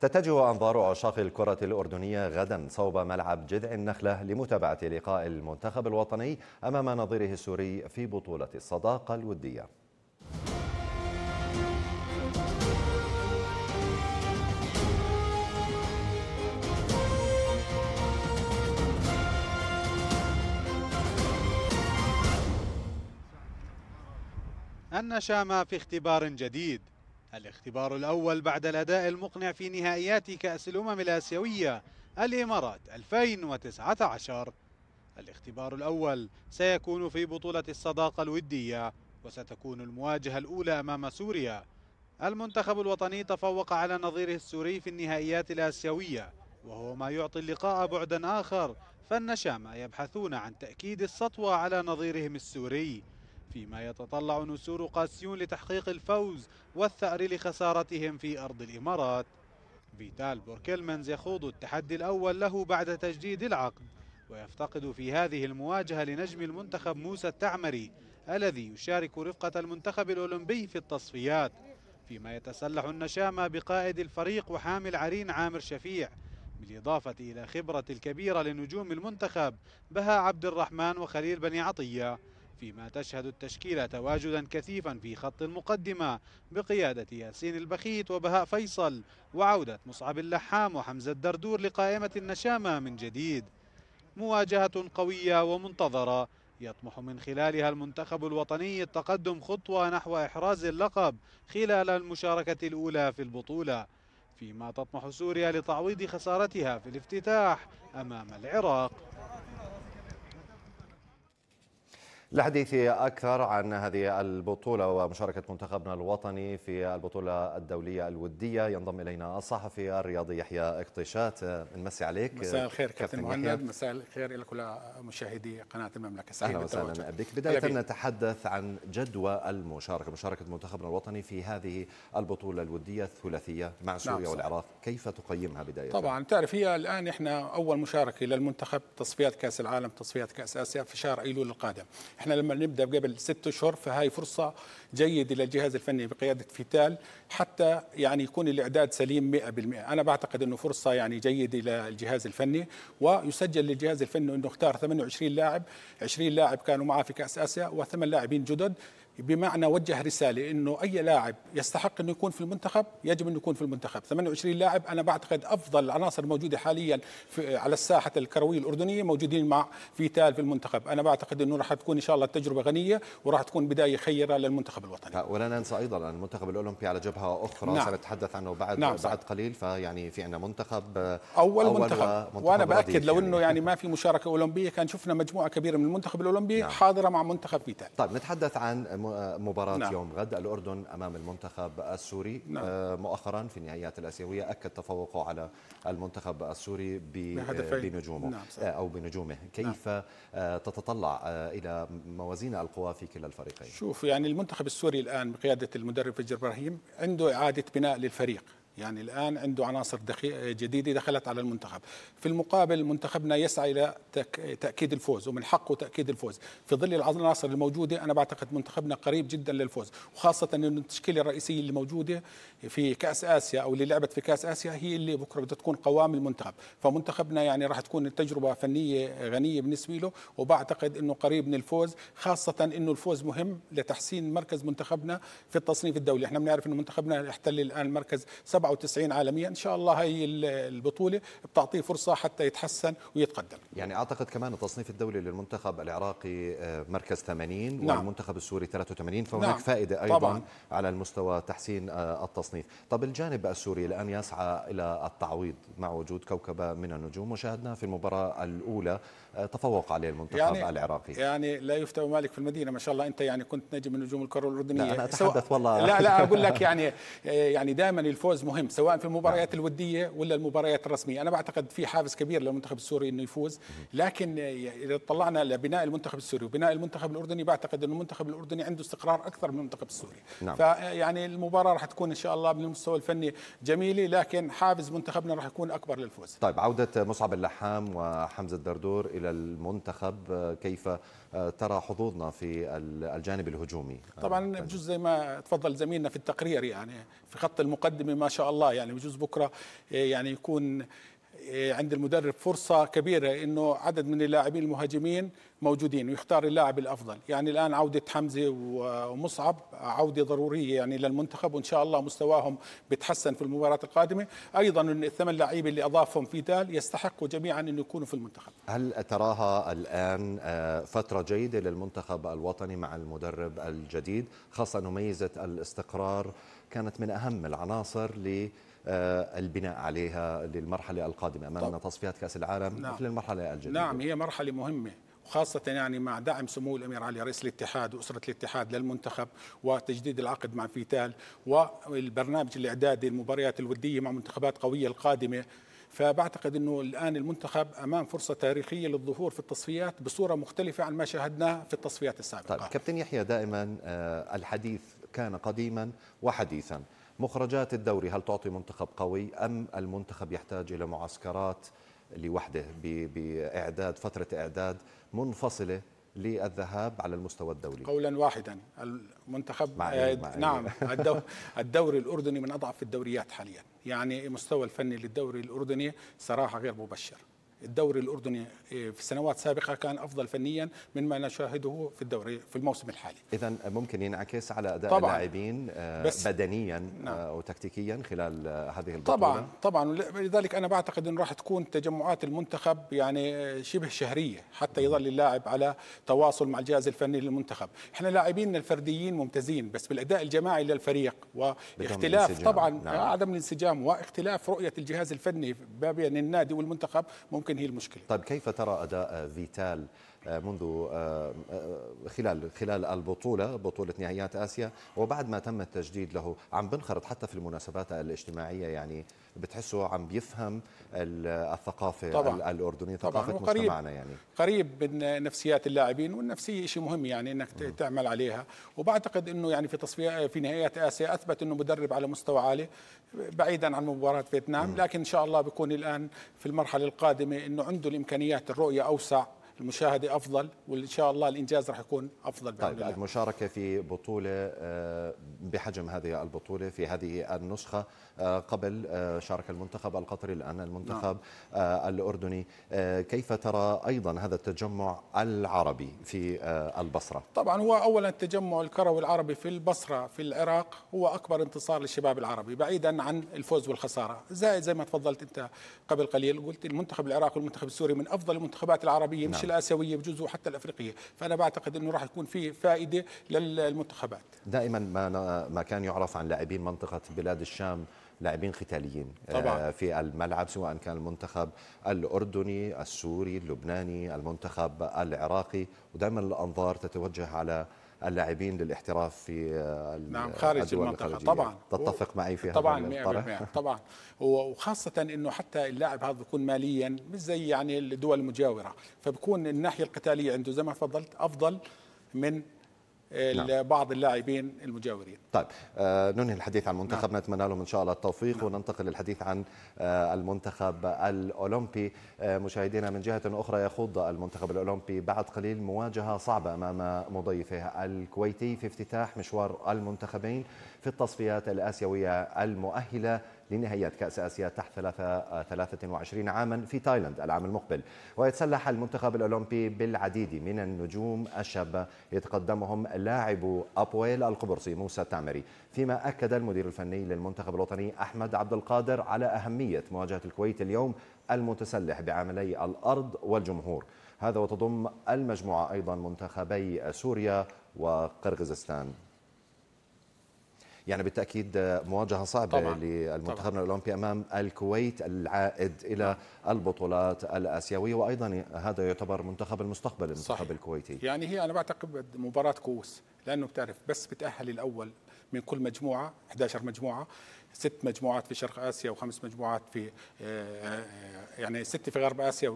تتجه أنظار عشاق الكرة الأردنية غدا صوب ملعب جذع النخلة لمتابعة لقاء المنتخب الوطني أمام نظيره السوري في بطولة الصداقة الودية النشامة في اختبار جديد الاختبار الأول بعد الأداء المقنع في نهائيات كأس الأمم الآسيوية الإمارات 2019 الاختبار الأول سيكون في بطولة الصداقة الودية وستكون المواجهة الأولى أمام سوريا المنتخب الوطني تفوق على نظيره السوري في النهائيات الآسيوية وهو ما يعطي اللقاء بعدا آخر فالنشامى يبحثون عن تأكيد السطوة على نظيرهم السوري فيما يتطلع نسور قاسيون لتحقيق الفوز والثأر لخسارتهم في أرض الإمارات فيتال بوركيلمنز يخوض التحدي الأول له بعد تجديد العقد ويفتقد في هذه المواجهة لنجم المنتخب موسى التعمري الذي يشارك رفقة المنتخب الأولمبي في التصفيات فيما يتسلح النشامة بقائد الفريق وحامل عرين عامر شفيع بالإضافة إلى خبرة الكبيرة لنجوم المنتخب بها عبد الرحمن وخليل بني عطية فيما تشهد التشكيلة تواجدا كثيفا في خط المقدمة بقيادة ياسين البخيت وبهاء فيصل وعودة مصعب اللحام وحمزة الدردور لقائمة النشامة من جديد مواجهة قوية ومنتظرة يطمح من خلالها المنتخب الوطني التقدم خطوة نحو إحراز اللقب خلال المشاركة الأولى في البطولة فيما تطمح سوريا لتعويض خسارتها في الافتتاح أمام العراق لحديث أكثر عن هذه البطولة ومشاركة منتخبنا الوطني في البطولة الدولية الودية ينضم إلينا الصحفي الرياضي يحيى اقتشات نمسي عليك مساء الخير كابتن مهند مساء الخير إلى كل مشاهدي قناة المملكة سعيد أهلا وسهلا بك بداية نتحدث عن جدوى المشاركة مشاركة منتخبنا الوطني في هذه البطولة الودية الثلاثية مع نعم، سوريا نعم والعراق كيف تقيمها بداية طبعا تعرف هي الآن إحنا أول مشاركة للمنتخب تصفيات كأس العالم تصفيات كأس آسيا في شهر أيلول القادم احنا لما نبدا قبل ست اشهر فهاي فرصه جيده للجهاز الفني بقياده فيتال حتى يعني يكون الاعداد سليم 100% انا بعتقد انه فرصه يعني جيده للجهاز الفني ويسجل للجهاز الفني انه اختار 28 لاعب 20 لاعب كانوا معاه في كاس اسيا وثمان لاعبين جدد بمعنى وجه رساله انه اي لاعب يستحق انه يكون في المنتخب يجب انه يكون في المنتخب 28 لاعب انا بعتقد افضل العناصر الموجوده حاليا في على الساحه الكرويه الاردنيه موجودين مع فيتال في المنتخب انا بعتقد انه راح تكون ان شاء الله التجربه غنيه وراح تكون بدايه خيره للمنتخب الوطني ولا ننسى ايضا المنتخب الاولمبي على جبهه اخرى نعم. سنتحدث عنه بعد نعم بعد قليل فيعني في عندنا منتخب اول, أول منتخب, منتخب وانا باكد لو انه يعني, يعني ما في مشاركه اولمبيه كان شفنا مجموعه كبيره من المنتخب الاولمبي نعم. حاضره مع منتخب فيتال طيب نتحدث عن مباراة نعم. يوم غد الأردن أمام المنتخب السوري نعم. آه، مؤخرا في النهائيات الآسيوية أكد تفوقه على المنتخب السوري بنجومه نعم، آه، أو بنجومه نعم. كيف آه، تتطلع إلى موازين القوى في كلا الفريقين شوف يعني المنتخب السوري الآن بقيادة المدرب فجر إبراهيم عنده إعادة بناء للفريق يعني الآن عنده عناصر جديدة دخلت على المنتخب في المقابل منتخبنا يسعى إلى تأكيد الفوز ومن حقه تأكيد الفوز في ظل العناصر الموجودة أنا بعتقد منتخبنا قريب جدا للفوز وخاصة أن التشكيلة الرئيسية اللي موجودة في كأس آسيا أو اللي لعبت في كأس آسيا هي اللي بكرة بدها تكون قوام المنتخب فمنتخبنا يعني راح تكون التجربة فنية غنية بالنسبة له وبعتقد أنه قريب من الفوز خاصة أنه الفوز مهم لتحسين مركز منتخبنا في التصنيف الدولي احنا بنعرف أنه منتخبنا احتل الآن مركز سبعة 94 عالميا ان شاء الله هي البطوله بتعطيه فرصه حتى يتحسن ويتقدم يعني اعتقد كمان التصنيف الدولي للمنتخب العراقي آه، مركز 80 نعم. والمنتخب السوري 83 فهناك نعم. فائده ايضا طبعا. على المستوى تحسين آه، التصنيف طب الجانب السوري الان يسعى الى التعويض مع وجود كوكبه من النجوم وشاهدنا في المباراه الاولى آه، تفوق عليه المنتخب يعني العراقي يعني لا يفتى مالك في المدينه ما شاء الله انت يعني كنت نجم من نجوم الكره الاردنيه لا انا اتحدث والله لا لا اقول لك يعني يعني دائما الفوز مهم سواء في المباريات نعم. الوديه ولا المباريات الرسميه انا بعتقد في حافز كبير للمنتخب السوري انه يفوز لكن اذا طلعنا لبناء المنتخب السوري وبناء المنتخب الاردني بعتقد انه المنتخب الاردني عنده استقرار اكثر من المنتخب السوري نعم. فيعني المباراه راح تكون ان شاء الله من المستوى الفني جميله لكن حافز منتخبنا راح يكون اكبر للفوز طيب عوده مصعب اللحام وحمزه الدردور الى المنتخب كيف ترى حظوظنا في الجانب الهجومي طبعا آه، بجوز زي ما تفضل زميلنا في التقرير يعني في خط المقدمه ما شاء الله يعني بجوز بكره إيه، يعني يكون إيه، عند المدرب فرصه كبيره انه عدد من اللاعبين المهاجمين موجودين ويختار اللاعب الافضل يعني الان عوده حمزه ومصعب عوده ضروريه يعني للمنتخب وان شاء الله مستواهم بيتحسن في المباراه القادمه ايضا ان الثمان لعيبه اللي اضافهم في دال يستحقوا جميعا ان يكونوا في المنتخب هل تراها الان آه، فتره جيده للمنتخب الوطني مع المدرب الجديد خاصه انه ميزه الاستقرار كانت من أهم العناصر آه، البناء عليها للمرحلة القادمة أمامنا تصفيات كأس العالم نعم. مثل المرحلة الجديدة نعم هي مرحلة مهمة وخاصة يعني مع دعم سمو الأمير علي رئيس الاتحاد وأسرة الاتحاد للمنتخب وتجديد العقد مع فيتال والبرنامج الإعدادي المباريات الودية مع منتخبات قوية القادمة فبعتقد انه الان المنتخب امام فرصه تاريخيه للظهور في التصفيات بصوره مختلفه عن ما شاهدناه في التصفيات السابقه. طيب كابتن يحيى دائما آه، الحديث كان قديما وحديثا مخرجات الدوري هل تعطي منتخب قوي أم المنتخب يحتاج إلى معسكرات لوحده بإعداد فترة إعداد منفصلة للذهاب على المستوى الدولي قولا واحدا المنتخب معي آه، إيه؟ معي. إيه؟ نعم الدوري الأردني من أضعف الدوريات حاليا يعني مستوى الفني للدوري الأردني صراحة غير مبشر الدوري الاردني إيه، في سنوات سابقه كان افضل فنيا مما نشاهده في الدوري في الموسم الحالي. اذا ممكن ينعكس على اداء اللاعبين آه، بدنيا آه، نعم. وتكتيكيا خلال آه، هذه البطوله. طبعا طبعا لذلك انا بعتقد انه راح تكون تجمعات المنتخب يعني شبه شهريه حتى يظل اللاعب على تواصل مع الجهاز الفني للمنتخب. احنا لاعبينا الفرديين ممتازين بس بالاداء الجماعي للفريق واختلاف طبعا نعم. عدم الانسجام واختلاف رؤيه الجهاز الفني ما بين النادي والمنتخب ممكن يمكن هي المشكله طيب كيف ترى اداء فيتال منذ آه، آه، خلال خلال البطوله بطوله نهائيات اسيا وبعد ما تم التجديد له عم بنخرط حتى في المناسبات الاجتماعيه يعني بتحسه عم بيفهم الثقافه طبعا الاردنيه ثقافه طبعاً مجتمعنا يعني قريب من نفسيات اللاعبين والنفسيه شيء مهم يعني انك م. تعمل عليها وبعتقد انه يعني في تصفيات في نهائيات اسيا اثبت انه مدرب على مستوى عالي بعيدا عن مباراه فيتنام م. لكن ان شاء الله بيكون الان في المرحله القادمه انه عنده الامكانيات الرؤيه اوسع المشاهده افضل وان شاء الله الانجاز رح يكون افضل طيب الله. المشاركه في بطوله آه، بحجم هذه البطوله في هذه النسخه آه، قبل آه، شارك المنتخب القطري الآن المنتخب نعم. آه، الأردني كيف ترى أيضا هذا التجمع العربي في البصرة طبعا هو أولا التجمع الكروي العربي في البصرة في العراق هو أكبر انتصار للشباب العربي بعيدا عن الفوز والخسارة زائد زي ما تفضلت أنت قبل قليل قلت المنتخب العراقي والمنتخب السوري من أفضل المنتخبات العربية نعم. مش الآسيوية بجوز وحتى الأفريقية فأنا بعتقد أنه راح يكون في فائدة للمنتخبات دائما ما ما كان يعرف عن لاعبين منطقة بلاد الشام لاعبين قتاليين آه، في الملعب سواء كان المنتخب الأردني السوري اللبناني المنتخب العراقي ودائما الأنظار تتوجه على اللاعبين للاحتراف في آه، نعم خارج المنطقه الخارجية. طبعا تتفق معي في طبعا هذا 100% طبعا وخاصه انه حتى اللاعب هذا بيكون ماليا مش زي يعني الدول المجاوره فبكون الناحيه القتاليه عنده زي ما فضلت افضل من نعم. بعض اللاعبين المجاورين طيب آه، ننهي الحديث عن منتخب نعم. نتمنى لهم ان شاء الله التوفيق نعم. وننتقل للحديث عن آه، المنتخب الاولمبي آه، مشاهدينا من جهه اخرى يخوض المنتخب الاولمبي بعد قليل مواجهه صعبه امام مضيفه الكويتي في افتتاح مشوار المنتخبين في التصفيات الاسيويه المؤهله لنهائيات كأس آسيا تحت 23 عاما في تايلاند العام المقبل ويتسلح المنتخب الأولمبي بالعديد من النجوم الشابة يتقدمهم لاعب أبويل القبرصي موسى التعمري فيما أكد المدير الفني للمنتخب الوطني أحمد عبد القادر على أهمية مواجهة الكويت اليوم المتسلح بعملي الأرض والجمهور هذا وتضم المجموعة أيضا منتخبي سوريا وقرغزستان يعني بالتاكيد مواجهه صعبه طبعا. للمنتخب الاولمبي امام الكويت العائد الى البطولات الاسيويه وايضا هذا يعتبر منتخب المستقبل المنتخب الكويتي يعني هي انا بعتقد مباراه كؤوس لانه بتعرف بس بتاهل الاول من كل مجموعه 11 مجموعه ست مجموعات في شرق اسيا وخمس مجموعات في آه، آه، يعني ست في غرب اسيا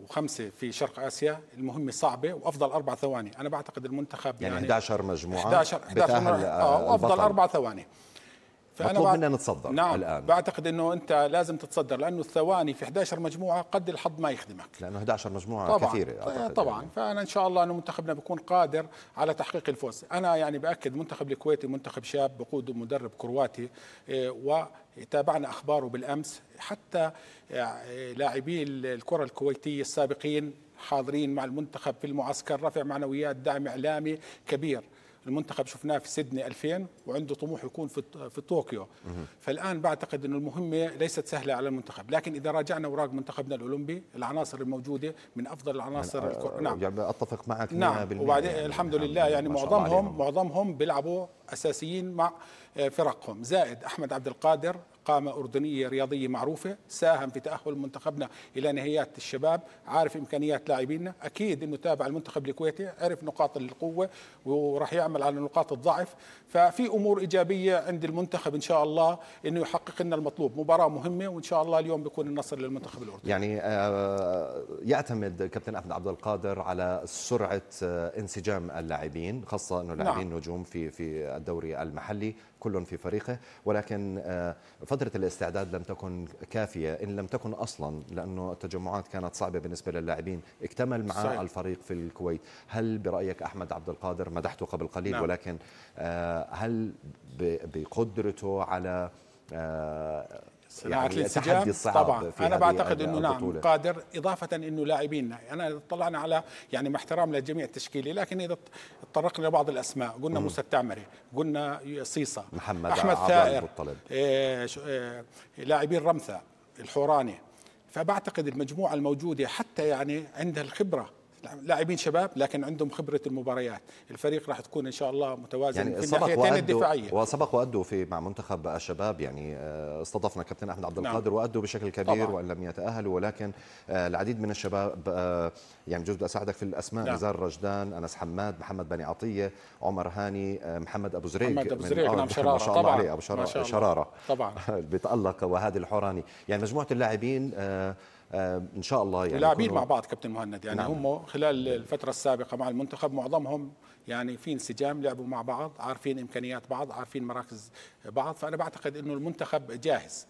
وخمسه في شرق اسيا المهمه صعبه وافضل اربع ثواني انا بعتقد المنتخب يعني, يعني 11 مجموعه 11 11 آه،, آه وافضل اربع ثواني فأنا مطلوب منا نتصدر نعم الآن بعتقد أنه أنت لازم تتصدر لأنه الثواني في 11 مجموعة قد الحظ ما يخدمك لأنه 11 مجموعة طبعاً كثيرة طيب، يعني. طبعا يعني. فأنا إن شاء الله أنه منتخبنا بيكون قادر على تحقيق الفوز أنا يعني بأكد منتخب الكويتي منتخب شاب بقود مدرب كرواتي إيه، وتابعنا أخباره بالأمس حتى إيه، لاعبي الكرة الكويتية السابقين حاضرين مع المنتخب في المعسكر رفع معنويات دعم إعلامي كبير المنتخب شفناه في سيدني 2000 وعنده طموح يكون في في طوكيو فالان بعتقد انه المهمه ليست سهله على المنتخب لكن اذا راجعنا اوراق منتخبنا الاولمبي العناصر الموجوده من افضل العناصر يعني آه، نعم يعني اتفق معك نعم وبعدين يعني الحمد لله يعني معظمهم معظمهم بيلعبوا اساسيين مع آه، فرقهم زائد احمد عبد القادر قامة أردنية رياضية معروفة ساهم في تأهل منتخبنا إلى نهائيات الشباب عارف إمكانيات لاعبينا أكيد أنه تابع المنتخب الكويتي عرف نقاط القوة وراح يعمل على نقاط الضعف ففي أمور إيجابية عند المنتخب إن شاء الله أنه يحقق لنا المطلوب مباراة مهمة وإن شاء الله اليوم بيكون النصر للمنتخب الأردني يعني آه، يعتمد كابتن أحمد عبد القادر على سرعة آه، انسجام اللاعبين خاصة أنه نعم. لاعبين نعم. نجوم في في الدوري المحلي كل في فريقه ولكن آه، فترة الاستعداد لم تكن كافية إن لم تكن أصلا لأنه التجمعات كانت صعبة بالنسبة للاعبين اكتمل مع صحيح. الفريق في الكويت هل برأيك أحمد عبد القادر مدحته قبل قليل نعم. ولكن آه، هل بقدرته على آه، صناعه يعني يعني التحدي الاتجاه طبعا في انا بعتقد انه نعم قادر اضافه انه لاعبين يعني انا طلعنا على يعني مع احترام للجميع التشكيلي لكن اذا تطرقنا لبعض الاسماء قلنا موسى التعمري قلنا صيصه محمد احمد ثائر إيه إيه لاعبين رمثا الحوراني فبعتقد المجموعه الموجوده حتى يعني عندها الخبره لاعبين شباب لكن عندهم خبره المباريات الفريق راح تكون ان شاء الله متوازن يعني في الناحيتين الدفاعيه وسبق وادوا في مع منتخب الشباب يعني آه، استضفنا كابتن احمد عبد نعم. القادر نعم. وادوا بشكل كبير طبعا. وان لم يتاهلوا ولكن آه، العديد من الشباب آه، يعني جزء اساعدك في الاسماء نعم. نزار رجدان انس حماد محمد بني عطيه عمر هاني محمد ابو زريق محمد ابو زريق نعم شراره ما شاء الله طبعا عليه ابو شراره, شرارة. طبعا بيتالق وهادي الحوراني يعني مجموعه اللاعبين آه، ان شاء الله يعني لاعبين مع بعض كابتن مهند يعني نعم. هم خلال الفتره السابقه مع المنتخب معظمهم يعني في انسجام لعبوا مع بعض عارفين امكانيات بعض عارفين مراكز بعض فانا بعتقد انه المنتخب جاهز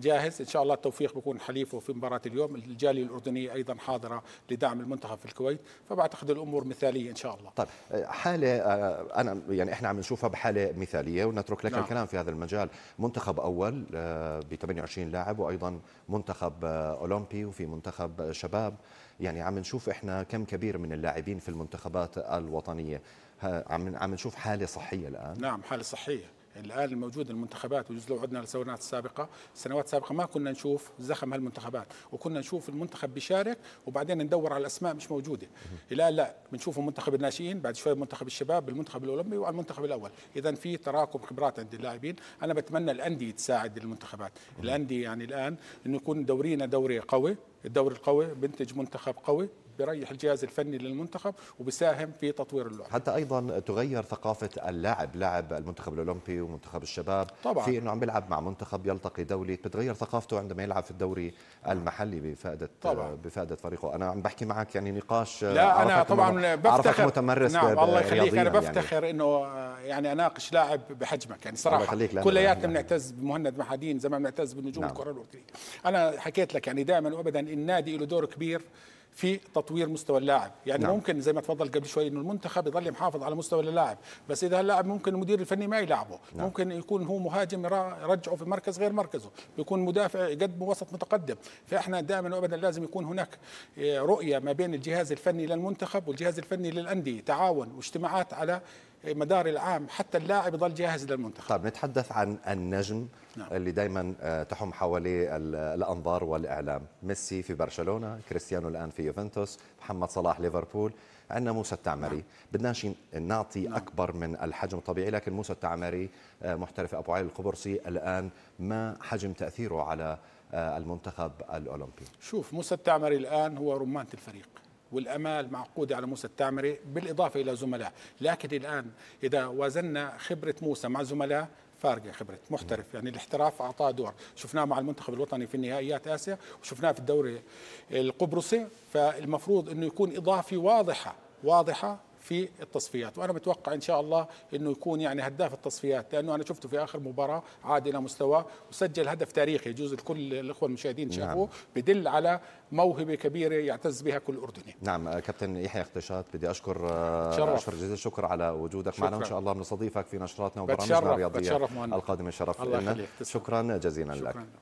جاهز إن شاء الله التوفيق بيكون حليفه في مباراة اليوم الجالية الأردنية أيضا حاضرة لدعم المنتخب في الكويت فبعتقد الأمور مثالية إن شاء الله طيب حالة آه، أنا يعني إحنا عم نشوفها بحالة مثالية ونترك لك نعم. الكلام في هذا المجال منتخب أول آه، ب 28 لاعب وأيضا منتخب آه، أولمبي وفي منتخب شباب يعني عم نشوف إحنا كم كبير من اللاعبين في المنتخبات الوطنية عم عم نشوف حالة صحية الآن نعم حالة صحية الان الموجود المنتخبات وجزء لو عدنا للسنوات السابقه السنوات السابقه ما كنا نشوف زخم هالمنتخبات وكنا نشوف المنتخب بيشارك وبعدين ندور على الاسماء مش موجوده الان لا بنشوفه منتخب الناشئين بعد شوي منتخب الشباب بالمنتخب الاولمبي وعلى المنتخب الاول اذا في تراكم خبرات عند اللاعبين انا بتمنى الانديه تساعد المنتخبات الانديه يعني الان انه يكون دورينا دوري قوي الدوري القوي بنتج منتخب قوي بيريح الجهاز الفني للمنتخب وبساهم في تطوير اللعبه حتى ايضا تغير ثقافه اللاعب لاعب المنتخب الاولمبي ومنتخب الشباب طبعا في انه عم بيلعب مع منتخب يلتقي دولي بتغير ثقافته عندما يلعب في الدوري المحلي بفائده طبعا. بفائده فريقه انا عم بحكي معك يعني نقاش آه، لا انا طبعا بفتخر متمرس نعم الله يخليك انا يعني. بفتخر يعني. انه آه، يعني اناقش لاعب بحجمك يعني صراحه كلياتنا يعني بنعتز بمهند محادين زي ما بنعتز بنجوم نعم. الكره الاردنيه انا حكيت لك يعني دائما وابدا النادي له دور كبير في تطوير مستوى اللاعب يعني نعم. ممكن زي ما تفضل قبل شوي انه المنتخب يظل محافظ على مستوى اللاعب بس اذا اللاعب ممكن المدير الفني ما يلعبه نعم. ممكن يكون هو مهاجم يرجعه في مركز غير مركزه بيكون مدافع يقدمه وسط متقدم فاحنا دائما وابدا لازم يكون هناك آه، رؤيه ما بين الجهاز الفني للمنتخب والجهاز الفني للانديه تعاون واجتماعات على مدار العام حتى اللاعب يضل جاهز للمنتخب طيب نتحدث عن النجم نعم. اللي دائما آه، تحم حواليه الانظار والاعلام ميسي في برشلونه كريستيانو الان في يوفنتوس محمد صلاح ليفربول عندنا موسى التعمري نعم. بدنا نعطي نعم. اكبر من الحجم الطبيعي لكن موسى التعمري آه، محترف ابو علي القبرصي الان ما حجم تاثيره على آه، المنتخب الاولمبي شوف موسى التعمري الان هو رمانه الفريق والامال معقوده على موسى التعمري بالاضافه الى زملاء، لكن الان اذا وازنا خبره موسى مع زملاء فارقه خبره محترف يعني الاحتراف اعطاه دور شفناه مع المنتخب الوطني في النهائيات اسيا وشفناه في الدوري القبرصي فالمفروض انه يكون اضافه واضحه واضحه في التصفيات وانا متوقع ان شاء الله انه يكون يعني هداف التصفيات لانه انا شفته في اخر مباراه عاد الى مستواه وسجل هدف تاريخي يجوز الكل الاخوه المشاهدين شافوه نعم. بدل على موهبه كبيره يعتز بها كل اردني نعم كابتن يحيى اختشات بدي اشكر آه، اشكر جزيل الشكر على وجودك شكرا. معنا وان شاء الله بنستضيفك في نشراتنا وبرامجنا الرياضيه القادمه شرف لنا شكرا جزيلا شكرا. لك